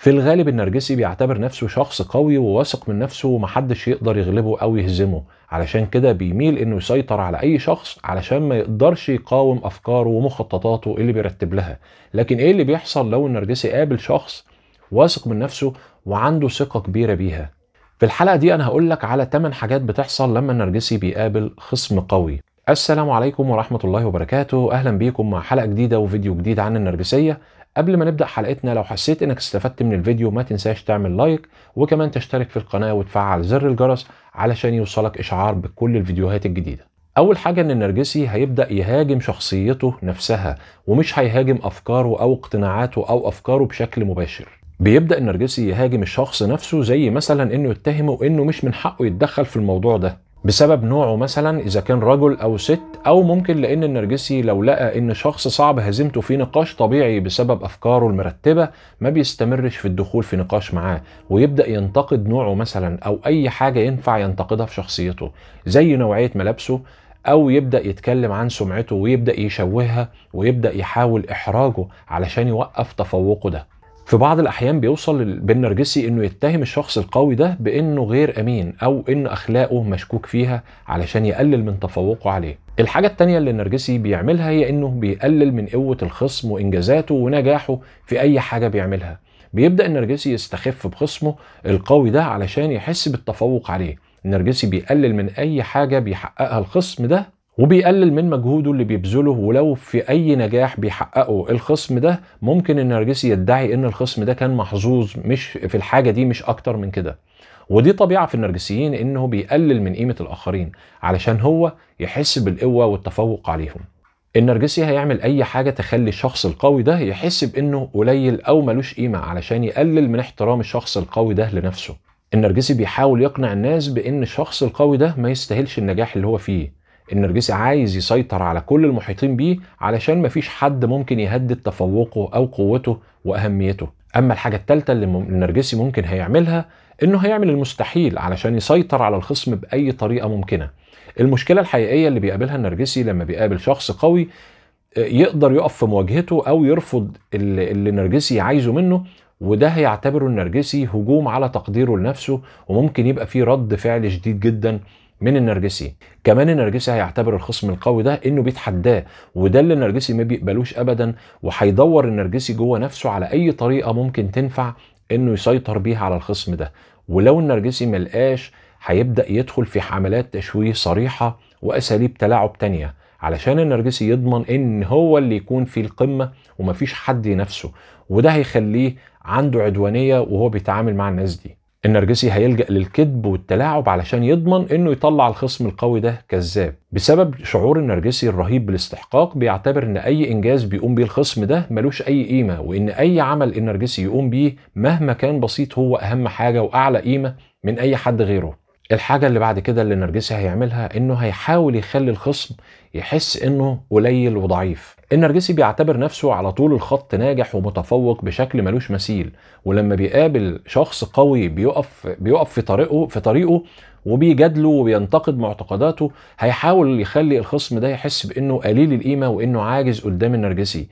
في الغالب النرجسي بيعتبر نفسه شخص قوي وواثق من نفسه ومحدش يقدر يغلبه او يهزمه علشان كده بيميل انه يسيطر على اي شخص علشان ما يقدرش يقاوم افكاره ومخططاته اللي بيرتب لها لكن ايه اللي بيحصل لو النرجسي قابل شخص واثق من نفسه وعنده ثقة كبيرة بيها في الحلقة دي انا هقول لك على 8 حاجات بتحصل لما النرجسي بيقابل خصم قوي السلام عليكم ورحمة الله وبركاته أهلا بيكم مع حلقة جديدة وفيديو جديد عن النرجسية قبل ما نبدا حلقتنا لو حسيت انك استفدت من الفيديو ما تنساش تعمل لايك وكمان تشترك في القناه وتفعل زر الجرس علشان يوصلك اشعار بكل الفيديوهات الجديده اول حاجه ان النرجسي هيبدا يهاجم شخصيته نفسها ومش هيهاجم افكاره او اقتناعاته او افكاره بشكل مباشر بيبدا النرجسي يهاجم الشخص نفسه زي مثلا انه يتهمه انه مش من حقه يتدخل في الموضوع ده بسبب نوعه مثلا اذا كان رجل او ست او ممكن لان النرجسي لو لقى ان شخص صعب هزيمته في نقاش طبيعي بسبب افكاره المرتبه ما بيستمرش في الدخول في نقاش معاه ويبدا ينتقد نوعه مثلا او اي حاجه ينفع ينتقدها في شخصيته زي نوعيه ملابسه او يبدا يتكلم عن سمعته ويبدا يشوهها ويبدا يحاول احراجه علشان يوقف تفوقه ده في بعض الاحيان بيوصل بالنرجسي انه يتهم الشخص القوي ده بانه غير امين او ان اخلاقه مشكوك فيها علشان يقلل من تفوقه عليه الحاجة التانية اللي النرجسي بيعملها هي انه بيقلل من قوة الخصم وانجازاته ونجاحه في اي حاجة بيعملها بيبدأ النرجسي يستخف بخصمه القوي ده علشان يحس بالتفوق عليه النرجسي بيقلل من اي حاجة بيحققها الخصم ده وبيقلل من مجهوده اللي بيبذله ولو في اي نجاح بيحققه الخصم ده ممكن النرجسي يدعي ان الخصم ده كان محظوظ مش في الحاجه دي مش اكتر من كده ودي طبيعه في النرجسيين انه بيقلل من قيمه الاخرين علشان هو يحس بالقوه والتفوق عليهم النرجسي هيعمل اي حاجه تخلي الشخص القوي ده يحس بانه قليل او ملوش قيمه علشان يقلل من احترام الشخص القوي ده لنفسه النرجسي بيحاول يقنع الناس بان الشخص القوي ده ما يستاهلش النجاح اللي هو فيه النرجسي عايز يسيطر على كل المحيطين بيه علشان مفيش حد ممكن يهدد تفوقه او قوته واهميته اما الحاجه الثالثه اللي النرجسي ممكن هيعملها انه هيعمل المستحيل علشان يسيطر على الخصم باي طريقه ممكنه المشكله الحقيقيه اللي بيقابلها النرجسي لما بيقابل شخص قوي آه، يقدر يقف في مواجهته او يرفض اللي النرجسي عايزه منه وده هيعتبره النرجسي هجوم على تقديره لنفسه وممكن يبقى فيه رد فعل شديد جدا من النرجسي كمان النرجسي هيعتبر الخصم القوي ده انه بيتحداه وده اللي النرجسي ما بيقبلوش ابدا وهيدور النرجسي جوه نفسه على اي طريقه ممكن تنفع انه يسيطر بيها على الخصم ده ولو النرجسي ما لقاش هيبدا يدخل في حملات تشويه صريحه واساليب تلاعب تانيه علشان النرجسي يضمن ان هو اللي يكون في القمه ومفيش حد ينافسه وده هيخليه عنده عدوانيه وهو بيتعامل مع الناس دي النرجسي هيلجأ للكذب والتلاعب علشان يضمن انه يطلع الخصم القوي ده كذاب بسبب شعور النرجسي الرهيب بالاستحقاق بيعتبر ان اي انجاز بيقوم بيه الخصم ده ملوش اي قيمه وان اي عمل النرجسي يقوم بيه مهما كان بسيط هو اهم حاجه واعلى قيمه من اي حد غيره الحاجه اللي بعد كده اللي النرجسي هيعملها انه هيحاول يخلي الخصم يحس انه قليل وضعيف النرجسي بيعتبر نفسه على طول الخط ناجح ومتفوق بشكل ملوش مثيل ولما بيقابل شخص قوي بيقف بيقف في طريقه في طريقه وبيجادله وبينتقد معتقداته هيحاول يخلي الخصم ده يحس بانه قليل القيمه وانه عاجز قدام النرجسي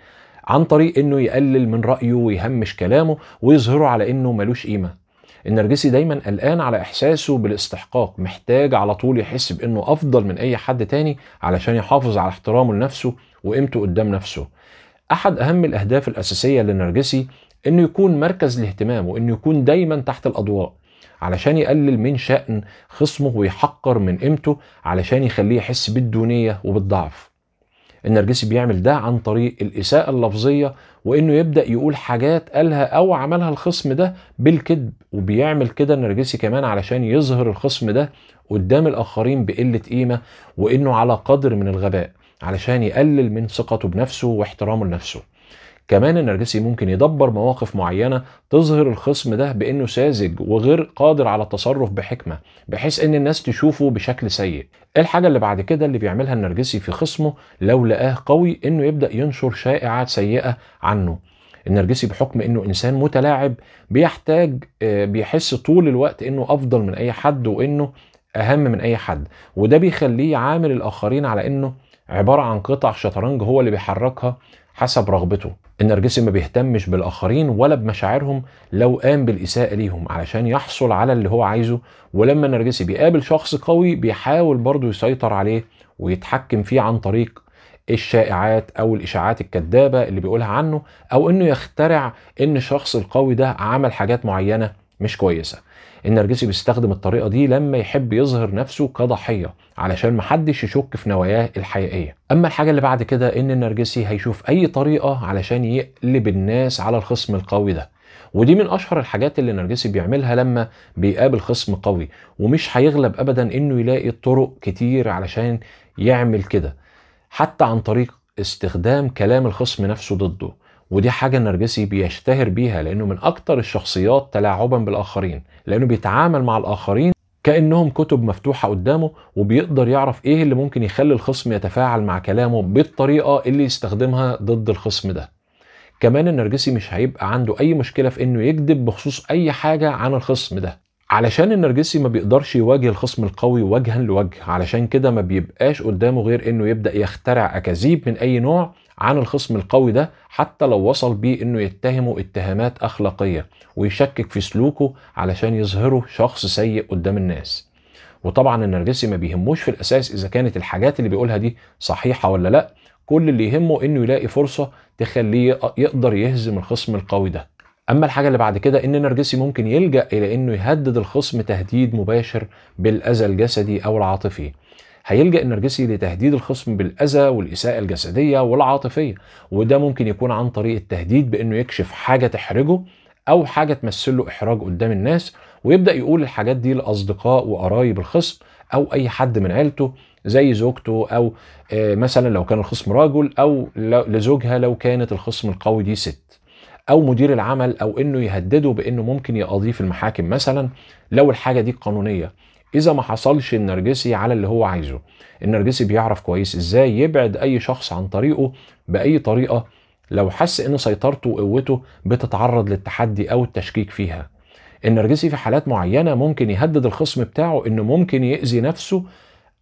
عن طريق انه يقلل من رايه ويهمش كلامه ويظهره على انه ملوش قيمه النرجسي دايما قلقان على احساسه بالاستحقاق محتاج على طول يحس بانه افضل من اي حد تاني علشان يحافظ على احترامه لنفسه وقيمته قدام نفسه احد اهم الاهداف الاساسيه للنرجسي انه يكون مركز الاهتمام وانه يكون دايما تحت الاضواء علشان يقلل من شأن خصمه ويحقر من قيمته علشان يخليه يحس بالدونية وبالضعف النرجسي بيعمل ده عن طريق الإساءة اللفظية وإنه يبدأ يقول حاجات قالها أو عملها الخصم ده بالكذب وبيعمل كده النرجسي كمان علشان يظهر الخصم ده قدام الآخرين بقلة قيمة وإنه على قدر من الغباء علشان يقلل من ثقته بنفسه واحترامه لنفسه كمان النرجسي ممكن يدبر مواقف معينة تظهر الخصم ده بأنه ساذج وغير قادر على التصرف بحكمة بحيث أن الناس تشوفه بشكل سيء إيه الحاجة اللي بعد كده اللي بيعملها النرجسي في خصمه لو لقاه قوي أنه يبدأ ينشر شائعات سيئة عنه النرجسي بحكم انه انسان متلاعب بيحتاج آه، بيحس طول الوقت انه افضل من اي حد وانه اهم من اي حد وده بيخليه يعامل الاخرين على انه عبارة عن قطع شطرنج هو اللي بيحركها حسب رغبته النرجسي ما بيهتمش بالآخرين ولا بمشاعرهم لو قام بالإساءة ليهم علشان يحصل على اللي هو عايزه ولما النرجسي بيقابل شخص قوي بيحاول برضه يسيطر عليه ويتحكم فيه عن طريق الشائعات او الاشاعات الكذابه اللي بيقولها عنه او انه يخترع ان الشخص القوي ده عمل حاجات معينه مش كويسه النرجسي بيستخدم الطريقه دي لما يحب يظهر نفسه كضحيه علشان محدش يشك في نواياه الحقيقيه اما الحاجه اللي بعد كده ان النرجسي هيشوف اي طريقه علشان يقلب الناس على الخصم القوي ده ودي من اشهر الحاجات اللي النرجسي بيعملها لما بيقابل خصم قوي ومش هيغلب ابدا انه يلاقي طرق كتير علشان يعمل كده حتى عن طريق استخدام كلام الخصم نفسه ضده ودي حاجة النرجسي بيشتهر بيها لأنه من أكتر الشخصيات تلاعبا بالآخرين لأنه بيتعامل مع الآخرين كأنهم كتب مفتوحة قدامه وبيقدر يعرف إيه اللي ممكن يخلي الخصم يتفاعل مع كلامه بالطريقة اللي يستخدمها ضد الخصم ده كمان النرجسي مش هيبقى عنده أي مشكلة في إنه يكذب بخصوص أي حاجة عن الخصم ده علشان النرجسي ما بيقدرش يواجه الخصم القوي وجها لوجه علشان كده ما بيبقاش قدامه غير انه يبدا يخترع اكاذيب من اي نوع عن الخصم القوي ده حتى لو وصل بيه انه يتهمه اتهامات اخلاقيه ويشكك في سلوكه علشان يظهره شخص سيء قدام الناس وطبعا النرجسي ما بيهموش في الاساس اذا كانت الحاجات اللي بيقولها دي صحيحه ولا لا كل اللي يهمه انه يلاقي فرصه تخليه يقدر يهزم الخصم القوي ده اما الحاجه اللي بعد كده ان النرجسي ممكن يلجا الى انه يهدد الخصم تهديد مباشر بالاذى الجسدي او العاطفي هيلجأ النرجسي لتهديد الخصم بالأذى والإساءة الجسدية والعاطفية وده ممكن يكون عن طريق التهديد بأنه يكشف حاجة تحرجه أو حاجة تمثل له إحراج قدام الناس ويبدأ يقول الحاجات دي لأصدقاء وقرايب الخصم أو أي حد من عيلته زي زوجته أو آه، مثلا لو كان الخصم راجل أو لزوجها لو كانت الخصم القوي دي ست او مدير العمل او انه يهدده بانه ممكن يقاضيه في المحاكم مثلا لو الحاجه دي قانونيه اذا ما حصلش النرجسي على اللي هو عايزه النرجسي بيعرف كويس ازاي يبعد اي شخص عن طريقه باي طريقه لو حس ان سيطرته وقوته بتتعرض للتحدي او التشكيك فيها النرجسي في حالات معينه ممكن يهدد الخصم بتاعه انه ممكن ياذي نفسه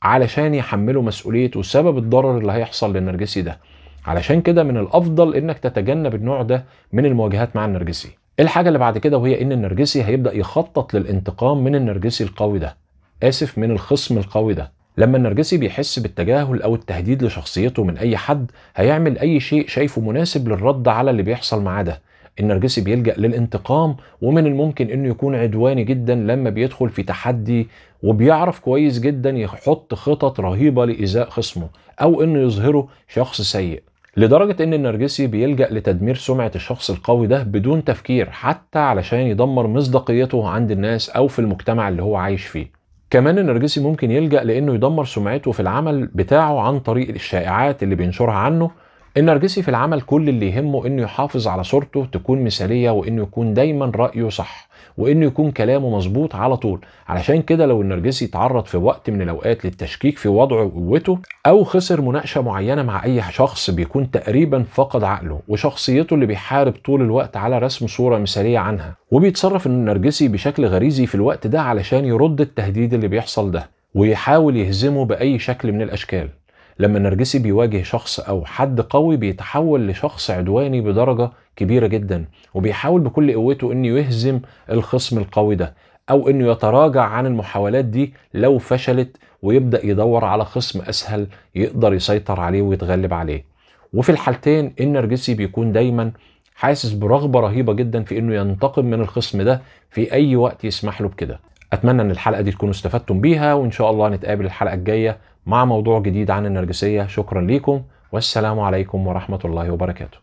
علشان يحمله مسؤوليه وسبب الضرر اللي هيحصل للنرجسي ده علشان كده من الافضل انك تتجنب النوع ده من المواجهات مع النرجسي الحاجه اللي بعد كده وهي ان النرجسي هيبدا يخطط للانتقام من النرجسي القوي ده اسف من الخصم القوي ده لما النرجسي بيحس بالتجاهل او التهديد لشخصيته من اي حد هيعمل اي شيء شايفه مناسب للرد على اللي بيحصل معاه ده النرجسي بيلجأ للانتقام ومن الممكن انه يكون عدواني جدا لما بيدخل في تحدي وبيعرف كويس جدا يحط خطط رهيبة لايذاء خصمه او انه يظهره شخص سيء لدرجة ان النرجسي بيلجأ لتدمير سمعة الشخص القوي ده بدون تفكير حتى علشان يدمر مصداقيته عند الناس او في المجتمع اللي هو عايش فيه كمان النرجسي ممكن يلجأ لأنه يدمر سمعته في العمل بتاعه عن طريق الشائعات اللي بينشرها عنه النرجسي في العمل كل اللي يهمه انه يحافظ على صورته تكون مثاليه وانه يكون دايما رايه صح وانه يكون كلامه مظبوط على طول علشان كده لو النرجسي اتعرض في وقت من الاوقات للتشكيك في وضعه وقوته او خسر مناقشه معينه مع اي شخص بيكون تقريبا فقد عقله وشخصيته اللي بيحارب طول الوقت على رسم صوره مثاليه عنها وبيتصرف النرجسي بشكل غريزي في الوقت ده علشان يرد التهديد اللي بيحصل ده ويحاول يهزمه باي شكل من الاشكال لما النرجسي بيواجه شخص او حد قوي بيتحول لشخص عدواني بدرجه كبيره جدا وبيحاول بكل قوته انه يهزم الخصم القوي ده او انه يتراجع عن المحاولات دي لو فشلت ويبدا يدور على خصم اسهل يقدر يسيطر عليه ويتغلب عليه وفي الحالتين النرجسي بيكون دايما حاسس برغبه رهيبه جدا في انه ينتقم من الخصم ده في اي وقت يسمح له بكده اتمنى ان الحلقه دي تكونوا استفدتم بيها وان شاء الله نتقابل الحلقه الجايه مع موضوع جديد عن النرجسية شكرا ليكم والسلام عليكم ورحمة الله وبركاته